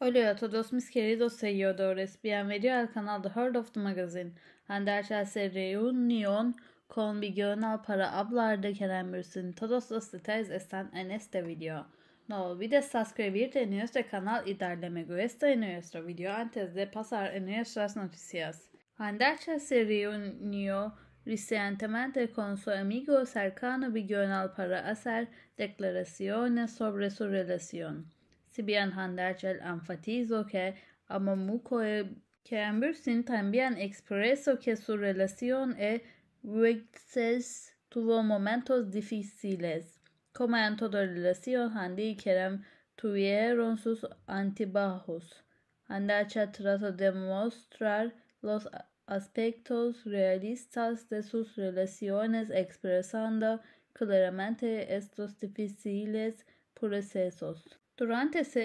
Hola a todos mis queridos seguidores, bienvenido al canal de Heart of the Magazine. Ander se reunión con Bigonal para hablar de Keremürsün. Todos los detalles están en este video. No olvides suscribirte a nuestro canal y darle me gusta en nuestro video antes de pasar a nuestras noticias. Ander se reunió recientemente con su amigo cercano Bigonal para hacer declaraciones sobre su relación. También Handachel enfatizo que Amamuco Cambersin e, también expresó que su relación e Wixes tuvo momentos difíciles. Como en toda relación, Handy y Kerem tuvieron sus antibajos. Handacha trata de mostrar los aspectos realistas de sus relaciones expresando claramente estos difíciles procesos. Durante su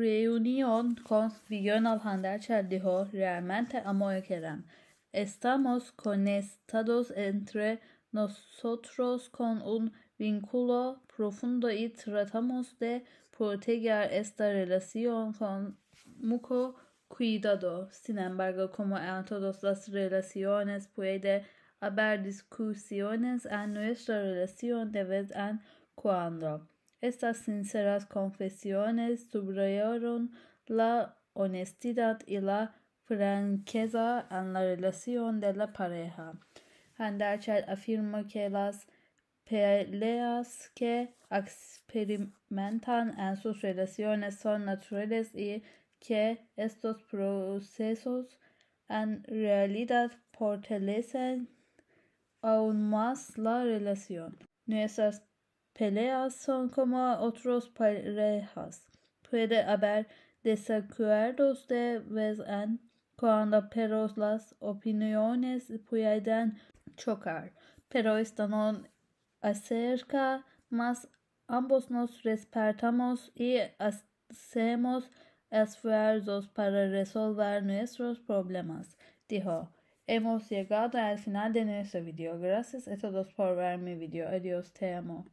reunión con Vigonal Pandachel dijo, realmente amo a Kerem. Estamos conectados entre nosotros con un vínculo profundo y tratamos de proteger esta relación con mucho cuidado. Sin embargo, como en todas las relaciones, puede haber discusiones en nuestra relación de vez en cuando. Estas sinceras confesiones subrayaron la honestidad y la franqueza en la relación de la pareja. Handerchel afirma que las peleas que experimentan en sus relaciones son naturales y que estos procesos en realidad fortalecen aún más la relación. Peleas son coma otros parejas. Puede haber desacuerdos de vez en cuando, pero las opiniones pueden chocar. Pero esta no acerca más ambos nos respetamos y hacemos esfuerzos para resolver nuestros problemas, dijo. Hemos llegado al final de nuestro video. Gracias a todos por ver mi video. Adiós, te amo.